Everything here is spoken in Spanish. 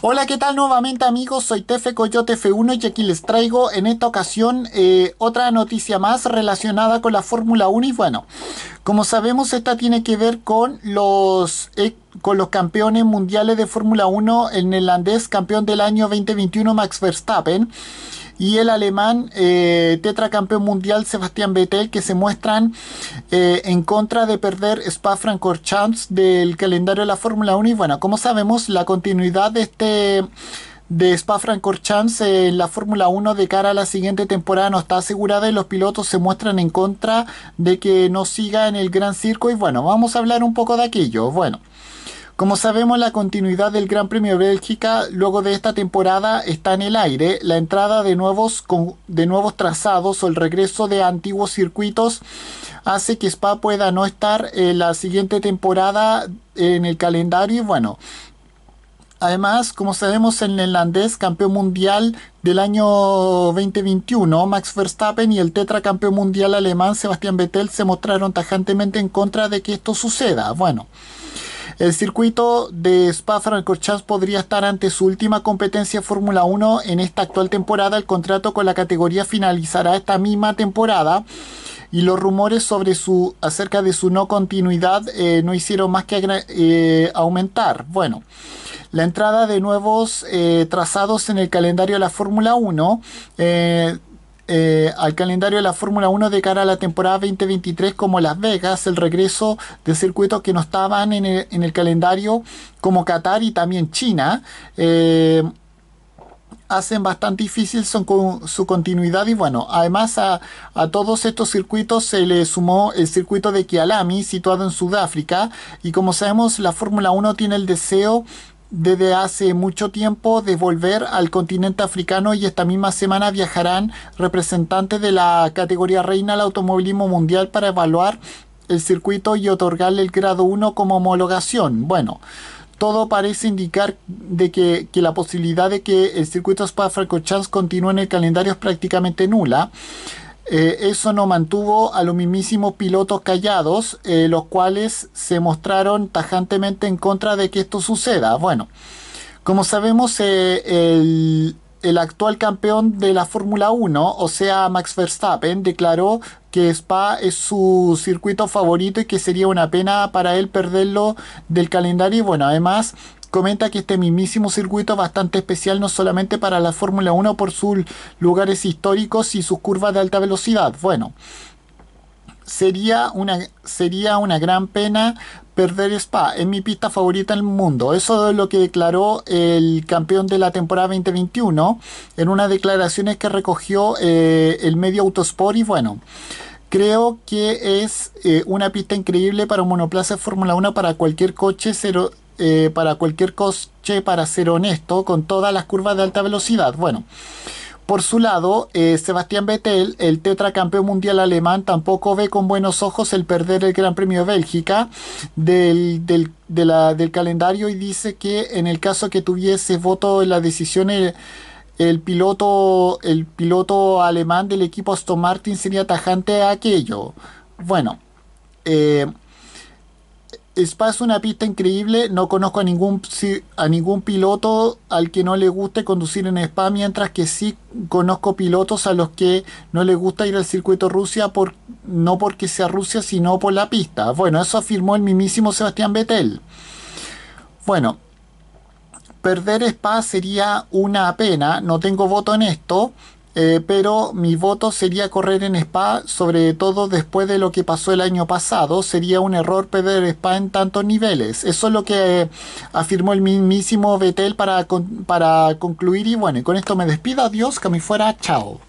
Hola, ¿qué tal nuevamente amigos? Soy Tefe Coyote F1 y aquí les traigo en esta ocasión eh, otra noticia más relacionada con la Fórmula 1 y bueno, como sabemos esta tiene que ver con los con los campeones mundiales de Fórmula 1, el neerlandés campeón del año 2021 Max Verstappen y el alemán tetra eh, tetracampeón mundial Sebastián Vettel que se muestran eh, en contra de perder Spa-Francorchamps del calendario de la Fórmula 1 y bueno, como sabemos la continuidad de este de Spa-Francorchamps en la Fórmula 1 de cara a la siguiente temporada no está asegurada y los pilotos se muestran en contra de que no siga en el gran circo y bueno, vamos a hablar un poco de aquello. Bueno, como sabemos, la continuidad del Gran Premio de Bélgica luego de esta temporada está en el aire. La entrada de nuevos, de nuevos trazados o el regreso de antiguos circuitos hace que Spa pueda no estar en la siguiente temporada en el calendario. Y bueno, Además, como sabemos, el neerlandés campeón mundial del año 2021, Max Verstappen y el tetracampeón mundial alemán Sebastian Vettel se mostraron tajantemente en contra de que esto suceda. Bueno, el circuito de Spa-Francorchamps podría estar ante su última competencia Fórmula 1 en esta actual temporada. El contrato con la categoría finalizará esta misma temporada y los rumores sobre su acerca de su no continuidad eh, no hicieron más que eh, aumentar. Bueno, la entrada de nuevos eh, trazados en el calendario de la Fórmula 1 eh, al calendario de la Fórmula 1 de cara a la temporada 2023 como Las Vegas, el regreso de circuitos que no estaban en el, calendario como Qatar y también China. Eh, hacen bastante difícil su continuidad y bueno, además a, a, todos estos circuitos se le sumó el circuito de Kialami situado en Sudáfrica y como sabemos la Fórmula 1 tiene el deseo desde hace mucho tiempo de volver al continente africano y esta misma semana viajarán representantes de la categoría reina al automovilismo mundial para evaluar el circuito y otorgarle el grado 1 como homologación. Bueno, todo parece indicar de que, que la posibilidad de que el circuito Spa-Francorchamps continúe en el calendario es prácticamente nula. Eh, eso no mantuvo a los mismísimos pilotos callados, eh, los cuales se mostraron tajantemente en contra de que esto suceda. Bueno, como sabemos, eh, el, el actual campeón de la Fórmula 1, o sea, Max Verstappen, declaró que Spa es su circuito favorito y que sería una pena para él perderlo del calendario. Y bueno, además Comenta que este mismísimo circuito es bastante especial no solamente para la Fórmula 1 por sus lugares históricos y sus curvas de alta velocidad. Bueno, sería una, sería una gran pena perder Spa. Es mi pista favorita en el mundo. Eso es lo que declaró el campeón de la temporada 2021 en unas declaraciones que recogió eh, el medio Autosport y bueno. Creo que es eh, una pista increíble para un monoplaza Fórmula 1 para cualquier coche cero, eh, para cualquier coche, para ser honesto, con todas las curvas de alta velocidad. Bueno, por su lado, eh, Sebastián Vettel, el tetracampeón mundial alemán, tampoco ve con buenos ojos el perder el Gran Premio de Bélgica del, calendario y dice que en el caso que tuviese voto en la decisión, el, piloto, el piloto alemán del equipo Aston Martin sería tajante a aquello. Bueno, eh, Spa es una pista increíble, no conozco a ningún, a ningún piloto al que no le guste conducir en Spa, mientras que sí conozco pilotos a los que no les gusta ir al circuito Rusia, no porque sea Rusia, sino por la pista. Bueno, eso afirmó el mismísimo Sebastián Vettel. Bueno, perder Spa sería una pena, no tengo voto en esto, eh, pero mi voto sería correr en Spa, sobre todo después de lo que pasó el año pasado. Sería un error perder Spa en tantos niveles. Eso es lo que eh, afirmó el mismísimo Betel para, concluir. Y bueno, con esto me despido. Adiós, que me fuera. Chao.